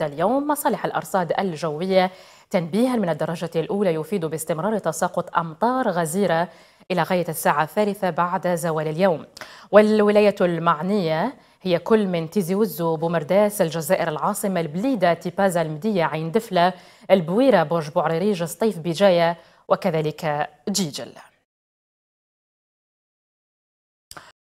اليوم مصالح الأرصاد الجوية تنبيها من الدرجة الأولى يفيد باستمرار تساقط أمطار غزيرة إلى غاية الساعة الثالثة بعد زوال اليوم والولاية المعنية هي كل من تيزي وزو بومرداس الجزائر العاصمة البليدة تيبازا المدية عين دفلة البويرة برج بوعريريج جسطيف بجاية وكذلك جيجل